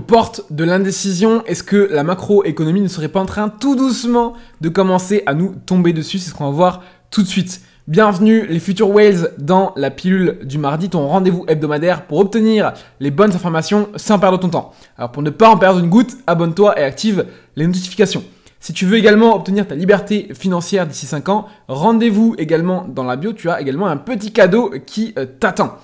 Porte de l'indécision, est-ce que la macroéconomie ne serait pas en train tout doucement de commencer à nous tomber dessus C'est ce qu'on va voir tout de suite. Bienvenue les futurs whales dans la pilule du mardi, ton rendez-vous hebdomadaire pour obtenir les bonnes informations sans perdre ton temps. Alors pour ne pas en perdre une goutte, abonne-toi et active les notifications. Si tu veux également obtenir ta liberté financière d'ici 5 ans, rendez-vous également dans la bio, tu as également un petit cadeau qui euh, t'attend.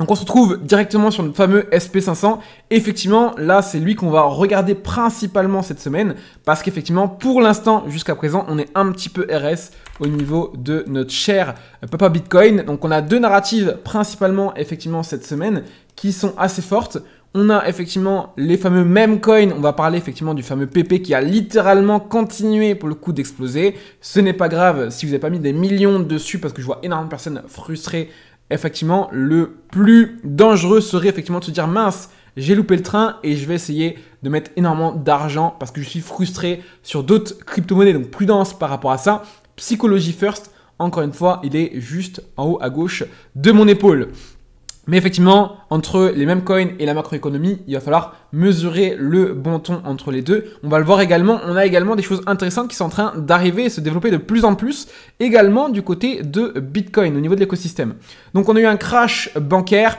Donc on se retrouve directement sur le fameux SP500. Effectivement, là, c'est lui qu'on va regarder principalement cette semaine parce qu'effectivement, pour l'instant, jusqu'à présent, on est un petit peu RS au niveau de notre cher Papa Bitcoin. Donc on a deux narratives principalement, effectivement, cette semaine qui sont assez fortes. On a effectivement les fameux meme coins, on va parler effectivement du fameux PP qui a littéralement continué pour le coup d'exploser. Ce n'est pas grave si vous n'avez pas mis des millions dessus parce que je vois énormément de personnes frustrées effectivement, le plus dangereux serait effectivement de se dire mince, j'ai loupé le train et je vais essayer de mettre énormément d'argent parce que je suis frustré sur d'autres crypto-monnaies. Donc prudence par rapport à ça. Psychologie first, encore une fois, il est juste en haut à gauche de mon épaule. Mais effectivement, entre les mêmes coins et la macroéconomie, il va falloir mesurer le bon ton entre les deux. On va le voir également, on a également des choses intéressantes qui sont en train d'arriver et se développer de plus en plus, également du côté de Bitcoin, au niveau de l'écosystème. Donc on a eu un crash bancaire,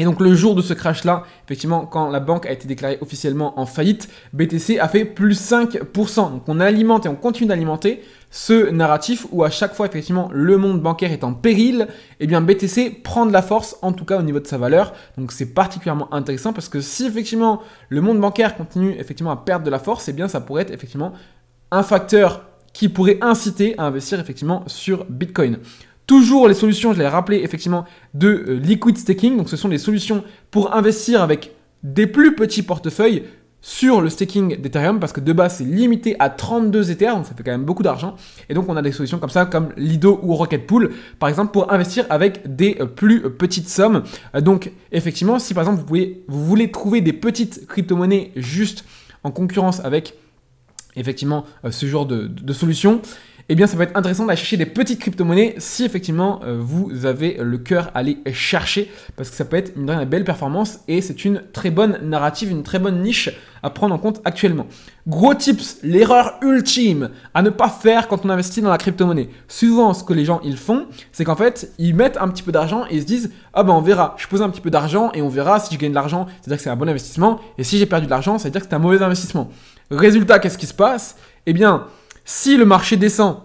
et donc le jour de ce crash-là, effectivement, quand la banque a été déclarée officiellement en faillite, BTC a fait plus 5%. Donc on alimente et on continue d'alimenter ce narratif où à chaque fois, effectivement, le monde bancaire est en péril, Et eh bien BTC prend de la force, en tout cas au niveau de sa valeur. Donc c'est particulièrement intéressant parce que si effectivement le monde bancaire continue effectivement à perdre de la force, et eh bien ça pourrait être effectivement un facteur qui pourrait inciter à investir effectivement sur Bitcoin. Toujours les solutions, je l'ai rappelé effectivement, de euh, liquid staking. Donc ce sont des solutions pour investir avec des plus petits portefeuilles sur le staking d'Ethereum parce que de base c'est limité à 32 Ethers, donc ça fait quand même beaucoup d'argent. Et donc on a des solutions comme ça, comme Lido ou Rocket Pool, par exemple, pour investir avec des euh, plus petites sommes. Euh, donc effectivement, si par exemple vous, voulez trouver des petites crypto-monnaies juste en concurrence avec effectivement ce genre de, solutions eh bien ça peut être intéressant d'aller chercher des petites crypto-monnaies si effectivement euh, vous avez le cœur à les chercher parce que ça peut être une, belle performance et c'est une très bonne narrative, une très bonne niche à prendre en compte actuellement. Gros tips, l'erreur ultime à ne pas faire quand on investit dans la crypto-monnaie. Souvent, ce que les gens ils font, c'est qu'en fait, ils mettent un petit peu d'argent et ils se disent Ah ben on verra, je pose un petit peu d'argent et on verra si je gagne de l'argent, c'est-à-dire que c'est un bon investissement, et si j'ai perdu de l'argent, c'est-à-dire que c'est un mauvais investissement. Résultat, qu'est-ce qui se passe Eh bien, si le marché descend,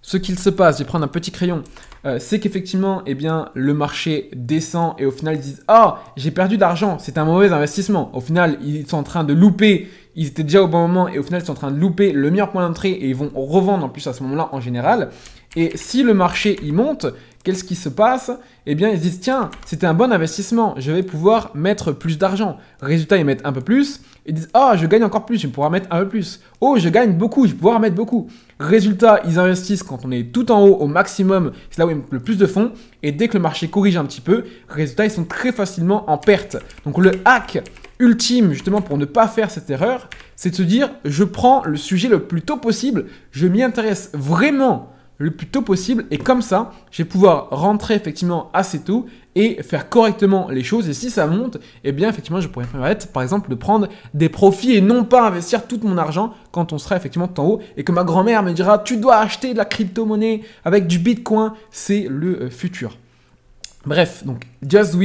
ce qu'il se passe, je vais prendre un petit crayon, euh, c'est qu'effectivement, eh bien, le marché descend et au final, ils disent Ah, j'ai perdu d'argent, c'est un mauvais investissement. Au final, ils sont en train de louper, ils étaient déjà au bon moment et au final, ils sont en train de louper le meilleur point d'entrée et ils vont revendre en plus à ce moment-là en général. Et si le marché y monte, qu'est-ce qui se passe Eh bien, ils disent tiens, c'était un bon investissement, je vais pouvoir mettre plus d'argent. Résultat, ils mettent un peu plus. Ils disent ah, oh, je gagne encore plus, je vais pouvoir mettre un peu plus. Oh, je gagne beaucoup, je vais pouvoir mettre beaucoup. Résultat, ils investissent quand on est tout en haut au maximum, c'est là où ils mettent le plus de fonds. Et dès que le marché corrige un petit peu, résultat, ils sont très facilement en perte. Donc le hack ultime justement pour ne pas faire cette erreur, c'est de se dire je prends le sujet le plus tôt possible, je m'y intéresse vraiment le plus tôt possible. Et comme ça, je vais pouvoir rentrer effectivement assez tôt et faire correctement les choses. Et si ça monte, et eh bien effectivement, je pourrais me par exemple, de prendre des profits et non pas investir tout mon argent quand on sera effectivement en haut et que ma grand-mère me dira tu dois acheter de la crypto-monnaie avec du bitcoin, c'est le euh, futur. Bref, donc just do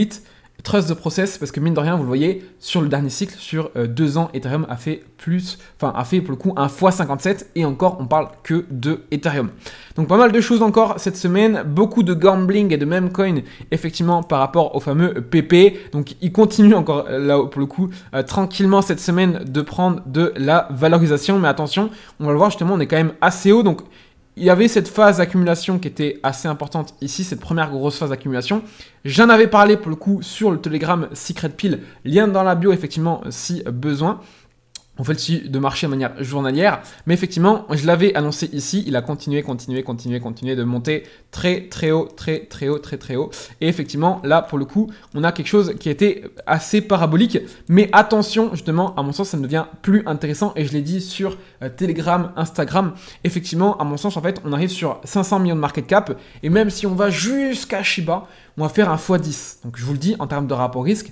Trust de process parce que mine de rien, vous le voyez, sur le dernier cycle, sur euh, deux ans, Ethereum a fait plus, enfin a fait pour le coup un x 57 et encore on parle que de Ethereum. Donc pas mal de choses encore cette semaine, beaucoup de gambling et de même coin effectivement par rapport au fameux PP. Donc il continue encore euh, là pour le coup euh, tranquillement cette semaine de prendre de la valorisation, mais attention, on va le voir justement, on est quand même assez haut donc il y avait cette phase d'accumulation qui était assez importante ici, cette première grosse phase d'accumulation. J'en avais parlé pour le coup sur le Telegram Secret Pile, lien dans la bio effectivement si besoin on fait le de marché de manière journalière. Mais effectivement, je l'avais annoncé ici, il a continué, continué, continué, continué de monter très très haut, très très haut, très très haut. Et effectivement, là pour le coup, on a quelque chose qui a été assez parabolique. Mais attention, justement, à mon sens, ça ne devient plus intéressant. Et je l'ai dit sur euh, Telegram, Instagram. Effectivement, à mon sens, en fait, on arrive sur 500 millions de market cap. Et même si on va jusqu'à Shiba, on va faire un x10. Donc je vous le dis, en termes de rapport risque,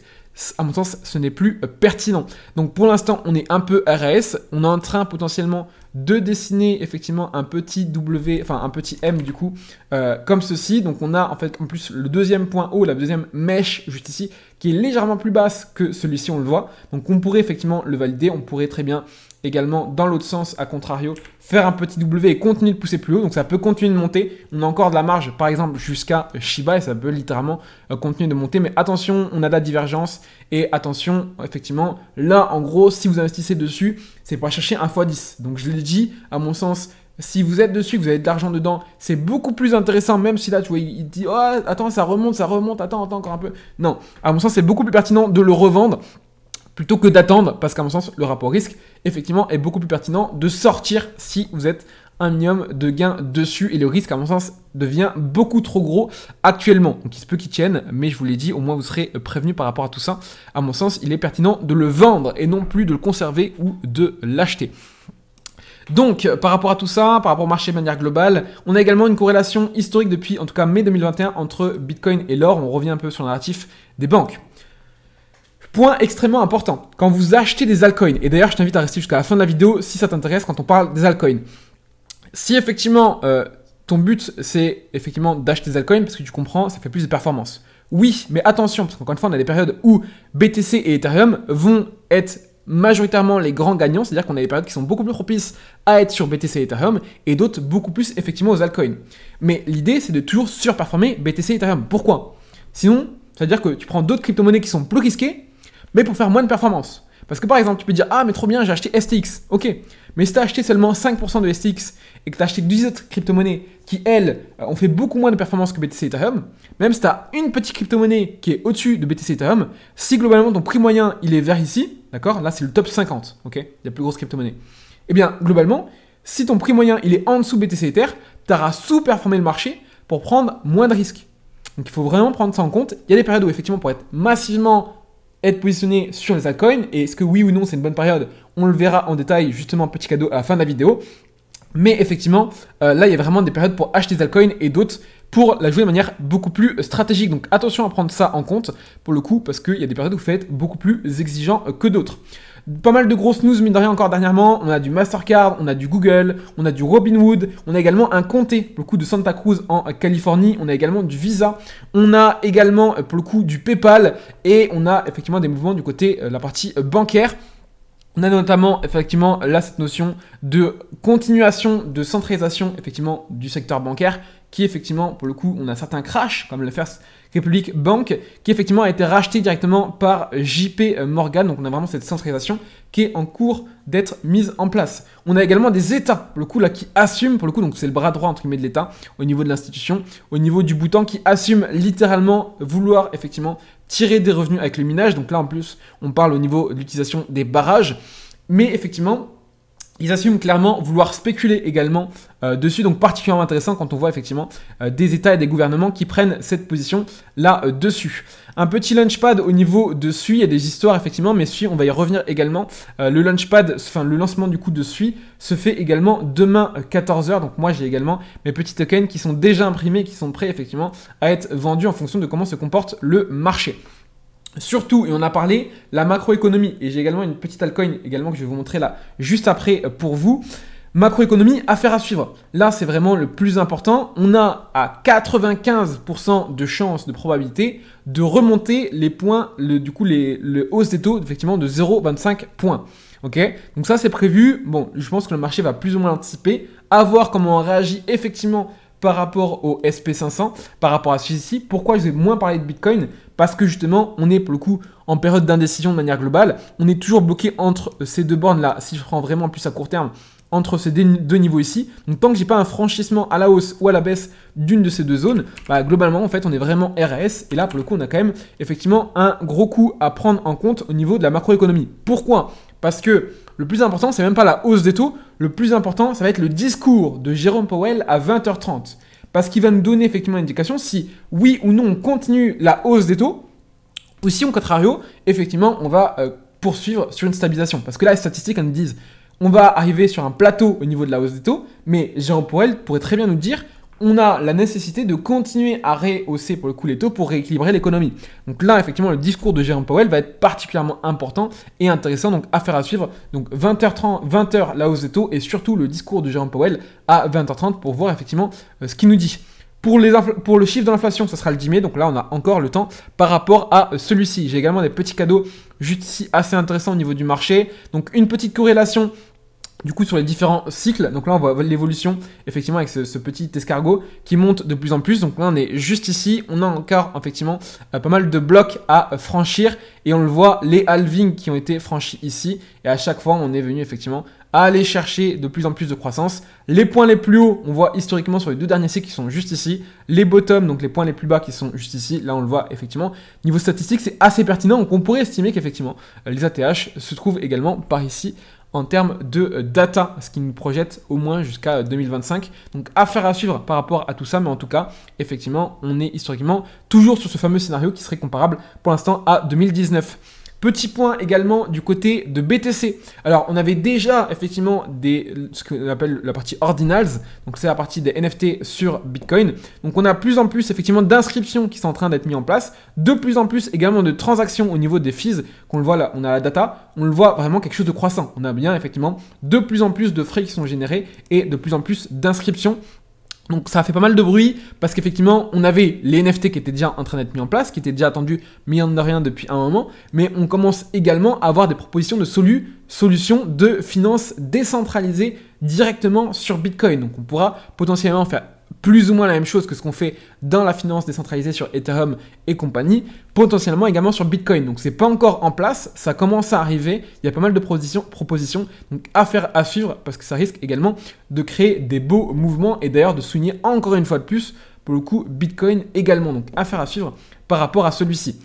à mon sens, ce n'est plus euh, pertinent. Donc pour l'instant, on est un peu RAS. On est en train potentiellement de dessiner effectivement un petit W, enfin un petit M du coup, euh, comme ceci. Donc on a en fait en plus le deuxième point haut, la deuxième mèche juste ici, qui est légèrement plus basse que celui-ci, on le voit. Donc on pourrait effectivement le valider, on pourrait très bien également dans l'autre sens, à contrario, faire un petit W et continuer de pousser plus haut. Donc ça peut continuer de monter. On a encore de la marge, par exemple, jusqu'à Shiba et ça peut littéralement euh, continuer de monter. Mais attention, on a de la divergence et attention, effectivement, là, en gros, si vous investissez dessus, c'est pour chercher un x10. Donc je l'ai dit, à mon sens, si vous êtes dessus, vous avez de l'argent dedans, c'est beaucoup plus intéressant, même si là, tu vois, il dit, oh, attends, ça remonte, ça remonte, attends, attends encore un peu. Non, à mon sens, c'est beaucoup plus pertinent de le revendre plutôt que d'attendre, parce qu'à mon sens, le rapport risque, effectivement, est beaucoup plus pertinent de sortir si vous êtes un minimum de gain dessus et le risque à mon sens devient beaucoup trop gros actuellement. Donc il se peut qu'il tienne, mais je vous l'ai dit, au moins vous serez prévenu par rapport à tout ça. À mon sens, il est pertinent de le vendre et non plus de le conserver ou de l'acheter. Donc, par rapport à tout ça, par rapport au marché de manière globale, on a également une corrélation historique depuis en tout cas mai 2021 entre Bitcoin et l'or. On revient un peu sur le narratif des banques. Point extrêmement important, quand vous achetez des altcoins, et d'ailleurs je t'invite à rester jusqu'à la fin de la vidéo si ça t'intéresse quand on parle des altcoins. Si effectivement euh, ton but c'est effectivement d'acheter des altcoins parce que tu comprends, ça fait plus de performance. Oui, mais attention, parce qu'encore une fois, on a des périodes où BTC et Ethereum vont être majoritairement les grands gagnants, c'est-à-dire qu'on a des périodes qui sont beaucoup plus propices à être sur BTC et Ethereum et d'autres beaucoup plus effectivement aux altcoins. Mais l'idée c'est de toujours surperformer BTC et Ethereum. Pourquoi Sinon, ça veut dire que tu prends d'autres crypto-monnaies qui sont plus risquées mais pour faire moins de performance. Parce que par exemple, tu peux dire Ah, mais trop bien, j'ai acheté STX. Ok, mais si tu as acheté seulement 5% de STX et que tu as acheté 10 autres crypto-monnaies qui, elles, euh, ont fait beaucoup moins de performance que BTC et Ethereum, même si tu as une petite crypto-monnaie qui est au-dessus de BTC et Ethereum, si globalement ton prix moyen il est vers ici, d'accord Là, c'est le top 50, ok La plus grosse crypto-monnaie. Eh bien, globalement, si ton prix moyen il est en dessous BTC et Ether, tu auras sous-performé le marché pour prendre moins de risques. Donc il faut vraiment prendre ça en compte. Il y a des périodes où effectivement pour être massivement être positionné sur les altcoins et est-ce que oui ou non c'est une bonne période On le verra en détail, justement, petit cadeau à la fin de la vidéo. Mais effectivement, euh, là, il y a vraiment des périodes pour acheter des altcoins et d'autres pour la jouer de manière beaucoup plus stratégique. Donc attention à prendre ça en compte pour le coup, parce qu'il y a des périodes où vous faites beaucoup plus exigeant que d'autres. Pas mal de grosses news, mais de rien, encore dernièrement. On a du Mastercard, on a du Google, on a du Robinhood, on a également un comté, le coup de Santa Cruz en Californie, on a également du Visa, on a également, euh, pour le coup, du PayPal et on a effectivement des mouvements du côté euh, de la partie euh, bancaire. On a notamment effectivement là cette notion de continuation de centralisation effectivement du secteur bancaire qui effectivement pour le coup on a certains crashs comme le first République Banque, qui effectivement a été racheté directement par JP Morgan. Donc on a vraiment cette centralisation qui est en cours d'être mise en place. On a également des États, le coup, là, qui assument, pour le coup, donc c'est le bras droit, entre guillemets, de l'État, au niveau de l'institution, au niveau du bouton, qui assume littéralement vouloir, effectivement, tirer des revenus avec le minage. Donc là, en plus, on parle au niveau de l'utilisation des barrages. Mais effectivement, ils assument clairement vouloir spéculer également euh, dessus, donc particulièrement intéressant quand on voit effectivement euh, des États et des gouvernements qui prennent cette position là-dessus. Euh, un petit launchpad au niveau de SUI, il y a des histoires effectivement, mais SUI, on va y revenir également. le launchpad, enfin le lancement du coup de SUI se fait également demain 14h, donc moi j'ai également mes petits tokens qui sont déjà imprimés, qui sont prêts effectivement à être vendus en fonction de comment se comporte le marché. Surtout, et on a parlé, la macroéconomie. Et j'ai également une petite altcoin également que je vais vous montrer là juste après euh, pour vous. Macroéconomie, affaire à suivre. Là, c'est vraiment le plus important. On a à 95% de chance, de probabilité de remonter les points, du coup, les, le hausse des taux, effectivement, de 0,25 points. Ok Donc ça, c'est prévu. Bon, je pense que le marché va plus ou moins anticiper. À voir comment on réagit effectivement par rapport au SP500, par rapport à celui Pourquoi je vais moins parler de Bitcoin Parce que justement, on est pour le coup en période d'indécision de manière globale. On est toujours bloqué entre euh, ces deux bornes-là, si je prends vraiment plus à court terme, entre ces deux niveaux ici. Donc tant que j'ai pas un franchissement à la hausse ou à la baisse d'une de ces deux zones, bah, globalement en fait on est vraiment RS et là pour le coup on a quand même effectivement un gros coup à prendre en compte au niveau de la macroéconomie. Pourquoi parce que le plus important, c'est même pas la hausse des taux. Le plus important, ça va être le discours de Jérôme Powell à 20h30. Parce qu'il va nous donner effectivement une indication si oui ou non on continue la hausse des taux, ou si au contrario, effectivement, on va euh, poursuivre sur une stabilisation. Parce que là, les statistiques, elles nous disent on va arriver sur un plateau au niveau de la hausse des taux, mais Jérôme Powell pourrait très bien nous dire on a la nécessité de continuer à rehausser pour le coup les taux pour rééquilibrer l'économie. Donc là, effectivement, le discours de Jérôme Powell va être particulièrement important et intéressant, donc faire à suivre. Donc 20h30, 20h la hausse des taux et surtout le discours de Jérôme Powell à 20h30 pour voir effectivement euh, ce qu'il nous dit. Pour, les pour, le chiffre de l'inflation, ça sera le 10 mai, donc là on a encore le temps par rapport à euh, celui-ci. J'ai également des petits cadeaux juste ici assez intéressants au niveau du marché. Donc une petite corrélation du coup sur les différents cycles. Donc là on voit l'évolution effectivement avec ce, petit escargot qui monte de plus en plus. Donc là on est juste ici, on a encore effectivement euh, pas mal de blocs à franchir et on le voit les halvings qui ont été franchis ici et à chaque fois on est venu effectivement aller chercher de plus en plus de croissance. Les points les plus hauts, on voit historiquement sur les deux derniers cycles qui sont juste ici. Les bottoms, donc les points les plus bas qui sont juste ici, là on le voit effectivement. Niveau statistique, c'est assez pertinent, donc on pourrait estimer qu'effectivement euh, les ATH se trouvent également par ici en termes de data, ce qui nous projette au moins jusqu'à 2025. Donc affaire à suivre par rapport à tout ça, mais en tout cas, effectivement, on est historiquement toujours sur ce fameux scénario qui serait comparable pour l'instant à 2019. Petit point également du côté de BTC. Alors, on avait déjà effectivement des, ce qu'on appelle la partie ordinals, donc c'est la partie des NFT sur Bitcoin. Donc, on a plus en plus effectivement d'inscriptions qui sont en train d'être mises en place, de plus en plus également de transactions au niveau des fees, qu'on le voit là, on a la data, on le voit vraiment quelque chose de croissant. On a bien effectivement de plus en plus de frais qui sont générés et de plus en plus d'inscriptions donc ça a fait pas mal de bruit parce qu'effectivement on avait les NFT qui étaient déjà en train d'être mis en place, qui étaient déjà attendus en a rien depuis un moment, mais on commence également à avoir des propositions de solutions de finances décentralisées directement sur Bitcoin. Donc on pourra potentiellement faire plus ou moins la même chose que ce qu'on fait dans la finance décentralisée sur Ethereum et compagnie, potentiellement également sur Bitcoin. Donc c'est pas encore en place, ça commence à arriver, il y a pas mal de propositions, donc faire à suivre parce que ça risque également de créer des beaux mouvements et d'ailleurs de souligner encore une fois de plus pour le coup Bitcoin également. Donc affaire à suivre par rapport à celui-ci.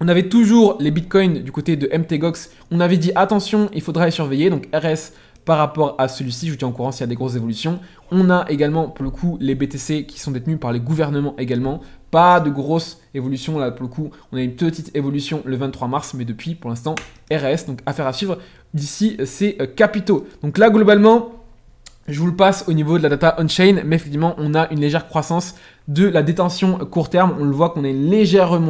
On avait toujours les bitcoins du côté de MTGOX. On avait dit attention, il faudra les surveiller. Donc RS par rapport à celui-ci. Je vous tiens au courant s'il y a des grosses évolutions. On a également pour le coup les BTC qui sont détenus par les gouvernements également. Pas de grosses évolution là pour le coup. On a une petite évolution le 23 mars, mais depuis pour l'instant RS, donc affaire à suivre d'ici ces euh, capitaux. Donc là globalement, je vous le passe au niveau de la data on-chain, mais effectivement on a une légère croissance de la détention court terme. On le voit qu'on est légèrement légère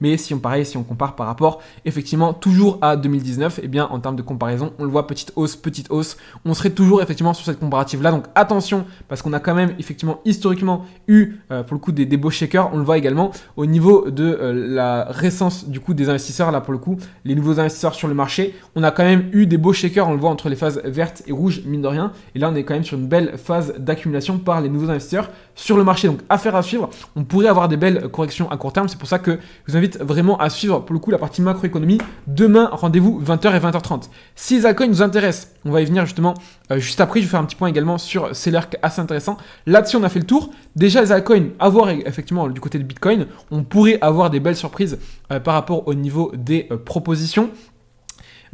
mais si on pareil, si on compare par rapport effectivement toujours à 2019, et eh bien en termes de comparaison, on le voit petite hausse, petite hausse. On serait toujours effectivement sur cette comparative là. Donc attention parce qu'on a quand même effectivement historiquement eu euh, pour le coup des beaux shakers. On le voit également au niveau de euh, la récence du coup des investisseurs là pour le coup, les nouveaux investisseurs sur le marché. On a quand même eu des beaux shakers. On le voit entre les phases vertes et rouges mine de rien. Et là on est quand même sur une belle phase d'accumulation par les nouveaux investisseurs sur le marché. Donc affaire à suivre. On pourrait avoir des belles corrections à court terme. C'est pour ça que je vous invite vraiment à suivre pour le coup la partie macroéconomie. Demain, rendez-vous 20h et 20h30. Si les altcoins nous intéressent, on va y venir justement euh, juste après. Je vais faire un petit point également sur Celerc, assez intéressant. Là-dessus, on a fait le tour. Déjà, les altcoins, avoir effectivement du côté de Bitcoin. On pourrait avoir des belles surprises euh, par rapport au niveau des euh, propositions.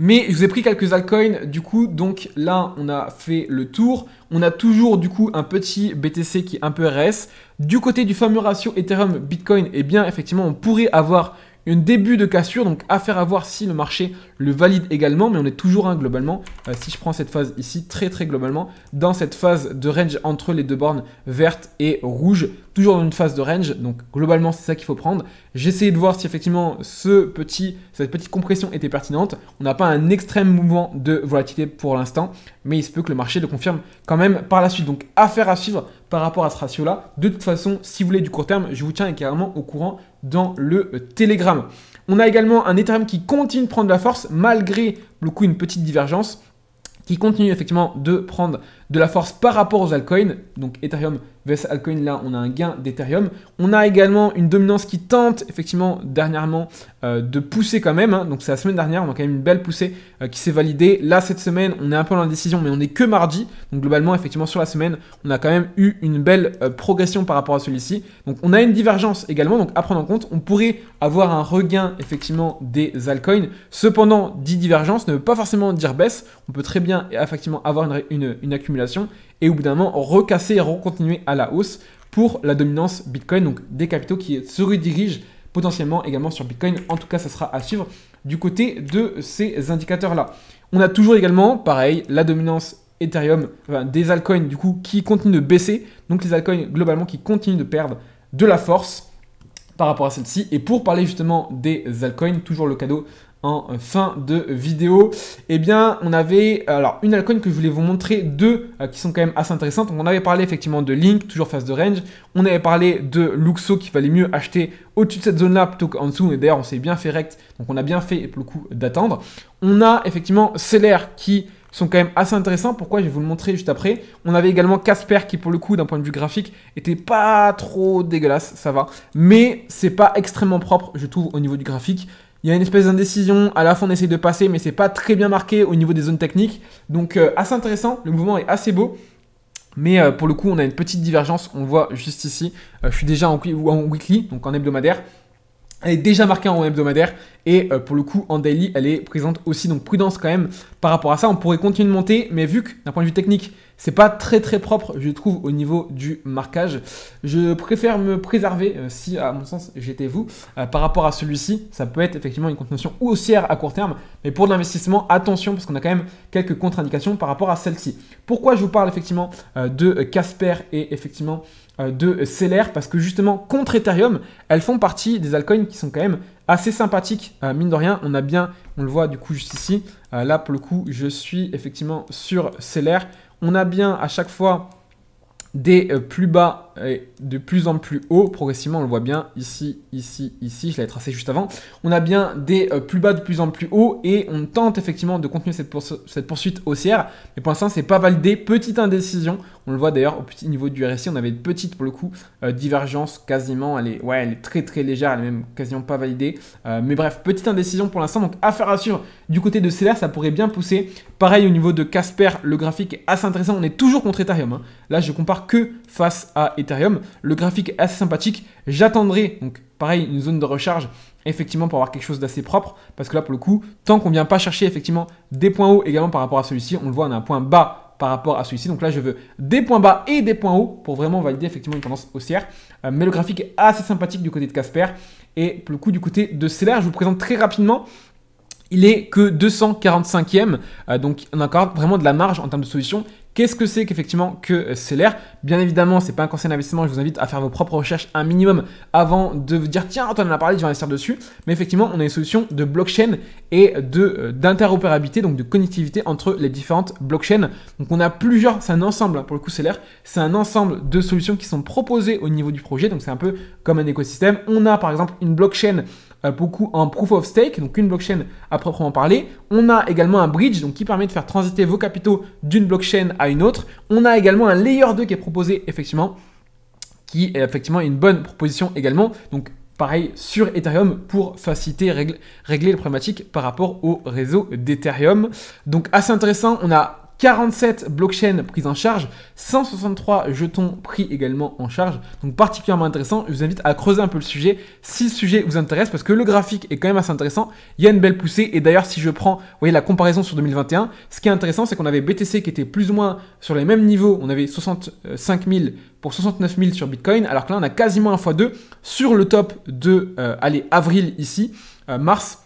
Mais je vous ai pris quelques altcoins, du coup, donc là, on a fait le tour. On a toujours, du coup, un petit BTC qui est un peu RS. Du côté du fameux ratio Ethereum Bitcoin, eh bien, effectivement, on pourrait avoir un début de cassure, donc à à voir si le marché le valide également, mais on est toujours un globalement, euh, si je prends cette phase ici, très très globalement, dans cette phase de range entre les deux bornes vertes et rouges toujours dans une phase de range. Donc globalement, c'est ça qu'il faut prendre. J'ai essayé de voir si effectivement ce petit, cette petite compression était pertinente. On n'a pas un extrême mouvement de volatilité pour l'instant, mais il se peut que le marché le confirme quand même par la suite. Donc affaire à suivre par rapport à ce ratio-là. De toute façon, si vous voulez du court terme, je vous tiens carrément au courant dans le euh, Telegram. On a également un Ethereum qui continue de prendre de la force malgré le coup une petite divergence qui continue effectivement de prendre de la force par rapport aux altcoins. Donc Ethereum vs là on a un gain d'Ethereum. On a également une dominance qui tente effectivement dernièrement euh, de pousser quand même. Hein. Donc c'est la semaine dernière, on a quand même une belle poussée euh, qui s'est validée. Là cette semaine, on est un peu dans la décision, mais on n'est que mardi. Donc globalement, effectivement sur la semaine, on a quand même eu une belle euh, progression par rapport à celui-ci. Donc on a une divergence également, donc à prendre en compte. On pourrait avoir un regain effectivement des altcoins. Cependant, dit divergence ne veut pas forcément dire baisse. On peut très bien effectivement avoir une accumulation et au bout d'un moment recasser et recontinuer à la hausse pour la dominance Bitcoin, donc des capitaux qui se redirigent potentiellement également sur Bitcoin. En tout cas, ça sera à suivre du côté de ces indicateurs-là. On a toujours également, pareil, la dominance Ethereum, des altcoins du coup qui continuent de baisser, donc les altcoins globalement qui continuent de perdre de la force par rapport à celle-ci. Et pour parler justement des altcoins, toujours le cadeau en fin de vidéo. Eh bien, on avait alors une altcoin que je voulais vous montrer, deux euh, qui sont quand même assez intéressantes. Donc, on avait parlé effectivement de Link, toujours face de range. On avait parlé de Luxo qui valait mieux acheter au-dessus de cette zone-là plutôt qu'en dessous. Et d'ailleurs, on s'est bien fait rect, donc on a bien fait pour le coup d'attendre. On a effectivement Celer qui sont quand même assez intéressants. Pourquoi Je vais vous le montrer juste après. On avait également Casper qui, pour le coup, d'un point de vue graphique, était pas trop dégueulasse, ça va. Mais c'est pas extrêmement propre, je trouve, au niveau du graphique. Il y a une espèce d'indécision, à la fin on essaye de passer, mais c'est pas très bien marqué au niveau des zones techniques. Donc euh, assez intéressant, le mouvement est assez beau. Mais euh, pour le coup, on a une petite divergence, on voit juste ici. Euh, je suis déjà en weekly, donc en hebdomadaire. Elle est déjà marquée en hebdomadaire et euh, pour le coup en daily elle est présente aussi donc prudence quand même par rapport à ça. On pourrait continuer de monter mais vu que d'un point de vue technique c'est pas très très propre je trouve au niveau du marquage, je préfère me préserver euh, si à mon sens j'étais vous euh, par rapport à celui-ci. Ça peut être effectivement une continuation haussière à court terme mais pour l'investissement attention parce qu'on a quand même quelques contre-indications par rapport à celle-ci. Pourquoi je vous parle effectivement de Casper et effectivement euh, de Celer parce que justement contre Ethereum, elles font partie des altcoins qui sont quand même assez sympathiques. Euh, mine de rien, on a bien, on le voit du coup juste ici. Euh, là pour le coup, je suis effectivement sur Celer. On a bien à chaque fois des plus bas de plus en plus haut progressivement, on le voit bien ici, ici, ici, je l'avais tracé juste avant. On a bien des euh, plus bas de plus en plus haut et on tente effectivement de continuer cette, cette poursuite haussière, mais pour l'instant c'est pas validé, petite indécision, on le voit d'ailleurs au petit niveau du RSI, on avait une petite pour le coup euh, divergence quasiment, elle est, ouais, elle est très très légère, elle est même quasiment pas validée, euh, mais bref, petite indécision pour l'instant, donc affaire à suivre du côté de CELER ça pourrait bien pousser. Pareil au niveau de Casper, le graphique est assez intéressant, on est toujours contre Ethereum, hein. là je compare que face à Ethereum le graphique est assez sympathique. J'attendrai, donc pareil, une zone de recharge effectivement pour avoir quelque chose d'assez propre parce que là pour le coup tant qu'on vient pas chercher effectivement des points hauts également par rapport à celui-ci on le voit on a un point bas par rapport à celui-ci donc là je veux des points bas et des points hauts pour vraiment valider effectivement une tendance haussière euh, mais le graphique est assez sympathique du côté de Casper et pour le coup du côté de Seller je vous présente très rapidement il est que 245e, euh, donc on a encore vraiment de la marge en termes de solutions. Qu'est-ce que c'est qu'effectivement que euh, l'air Bien évidemment, c'est pas un conseil d'investissement, je vous invite à faire vos propres recherches un minimum avant de vous dire tiens, on en a parlé, je vais investir dessus. Mais effectivement, on a une solution de blockchain et de euh, d'interopérabilité, donc de connectivité entre les différentes blockchains. Donc on a plusieurs, c'est un ensemble hein, pour le coup l'air c'est un ensemble de solutions qui sont proposées au niveau du projet, donc c'est un peu comme un écosystème. On a par exemple une blockchain euh, beaucoup en proof of stake, donc une blockchain à proprement parler. On a également un bridge, donc qui permet de faire transiter vos capitaux d'une blockchain à une autre. On a également un layer 2 qui est proposé effectivement, qui est effectivement une bonne proposition également. Donc pareil sur Ethereum pour faciliter, régler, régler les problématiques par rapport au réseau d'Ethereum. Donc assez intéressant, on a 47 blockchains prises en charge, 163 jetons pris également en charge. Donc particulièrement intéressant, je vous invite à creuser un peu le sujet si le sujet vous intéresse parce que le graphique est quand même assez intéressant, il y a une belle poussée et d'ailleurs si je prends la comparaison sur 2021, ce qui est intéressant c'est qu'on avait BTC qui était plus ou moins sur les mêmes niveaux, on avait 65 000 pour 69 000 sur Bitcoin alors que là on a quasiment un x2 sur le top de euh, avril ici, euh, mars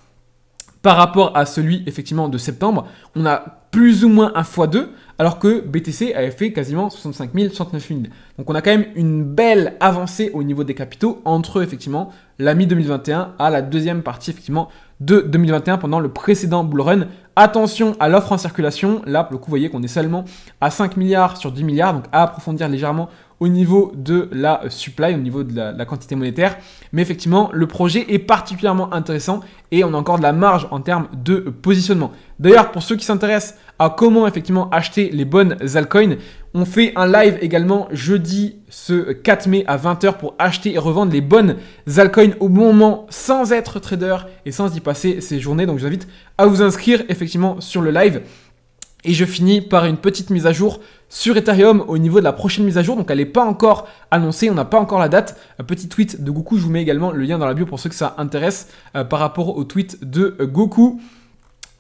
par rapport à celui effectivement de septembre, on a plus ou moins un fois 2 alors que BTC avait fait quasiment 65 000, 69 000. Donc on a quand même une belle avancée au niveau des capitaux entre effectivement la mi-2021 à la deuxième partie effectivement de 2021 pendant le précédent bull run. Attention à l'offre en circulation, là pour le coup vous voyez qu'on est seulement à 5 milliards sur 10 milliards, donc à approfondir légèrement au niveau de la supply, au niveau de la, quantité monétaire. Mais effectivement, le projet est particulièrement intéressant et on a encore de la marge en termes de positionnement. D'ailleurs, pour ceux qui s'intéressent à comment effectivement acheter les bonnes altcoins, on fait un live également jeudi ce 4 mai à 20h pour acheter et revendre les bonnes altcoins au bon moment sans être trader et sans y passer ses journées. Donc je vous invite à vous inscrire effectivement sur le live. Et je finis par une petite mise à jour sur Ethereum au niveau de la prochaine mise à jour. Donc elle n'est pas encore annoncée, on n'a pas encore la date. Un petit tweet de Goku, je vous mets également le lien dans la bio pour ceux que ça intéresse euh, par rapport au tweet de euh, Goku.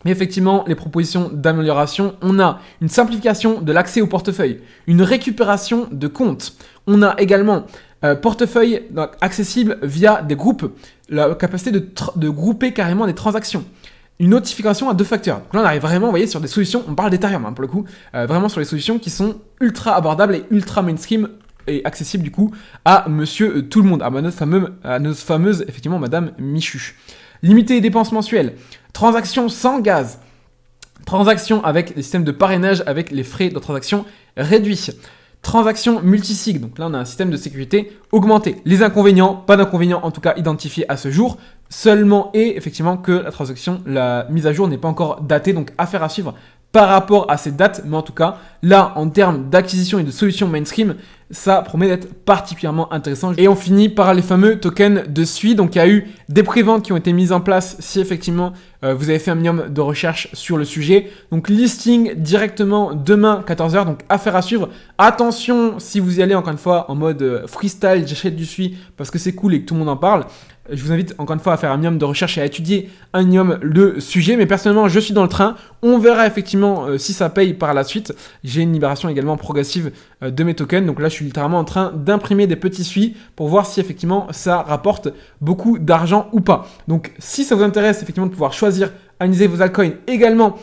Mais effectivement, les propositions d'amélioration, on a une simplification de l'accès au portefeuille, une récupération de comptes. On a également euh, portefeuille accessible via des groupes, la capacité de grouper carrément des transactions une notification à deux facteurs. Donc là, on arrive vraiment, vous voyez, sur des solutions, on parle d'Ethereum hein, pour le coup, euh, vraiment sur les solutions qui sont ultra abordables et ultra mainstream et accessibles du coup à monsieur euh, tout le monde, à notre, fameuse, à notre fameuse, effectivement, madame Michu. Limiter les dépenses mensuelles, transactions sans gaz, transactions avec des systèmes de parrainage avec les frais de transaction réduits. Transaction multisig, donc là on a un système de sécurité augmenté. Les inconvénients, pas d'inconvénients en tout cas identifiés à ce jour, seulement et effectivement que la transaction, la mise à jour n'est pas encore datée, donc affaire à suivre par rapport à ces dates, mais en tout cas Là, en termes d'acquisition et de solutions mainstream, ça promet d'être particulièrement intéressant. Et on finit par les fameux tokens de SUI. Donc il y a eu des préventes qui ont été mises en place si effectivement euh, vous avez fait un minimum de recherche sur le sujet. Donc listing directement demain 14h, donc affaire à suivre. Attention si vous y allez encore une fois en mode euh, freestyle, j'achète du SUI parce que c'est cool et que tout le monde en parle. Je vous invite encore une fois à faire un minimum de recherche et à étudier un minimum le sujet. Mais personnellement, je suis dans le train. On verra effectivement euh, si ça paye par la suite j'ai une libération également progressive euh, de mes tokens. Donc là, je suis littéralement en train d'imprimer des petits suits pour voir si effectivement ça rapporte beaucoup d'argent ou pas. Donc si ça vous intéresse effectivement de pouvoir choisir, analyser vos altcoins également,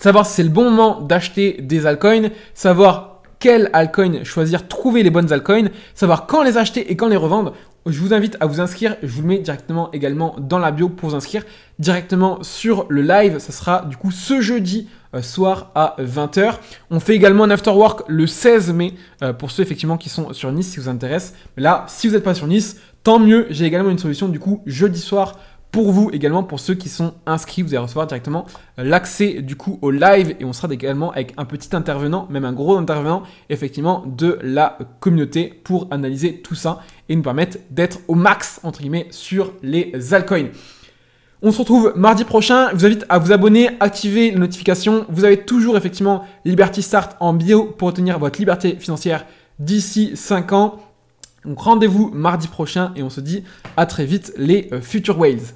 savoir si c'est le bon moment d'acheter des altcoins, savoir quel altcoin choisir, trouver les bonnes altcoins, savoir quand les acheter et quand les revendre je vous invite à vous inscrire. Je vous le mets directement également dans la bio pour vous inscrire directement sur le live. Ça sera du coup ce jeudi euh, soir à 20h. On fait également un afterwork le 16 mai euh, pour ceux effectivement qui sont sur Nice si vous intéresse. Mais là, si vous n'êtes pas sur Nice, tant mieux. J'ai également une solution du coup jeudi soir pour vous également, pour ceux qui sont inscrits, vous allez recevoir directement euh, l'accès du coup au live et on sera également avec un petit intervenant, même un gros intervenant effectivement de la communauté pour analyser tout ça et nous permettre d'être au max entre guillemets sur les altcoins. On se retrouve mardi prochain. Je vous invite à vous abonner, activer les notifications. Vous avez toujours effectivement Liberty Start en bio pour obtenir votre liberté financière d'ici 5 ans. Donc rendez-vous mardi prochain et on se dit à très vite les euh, Future Whales.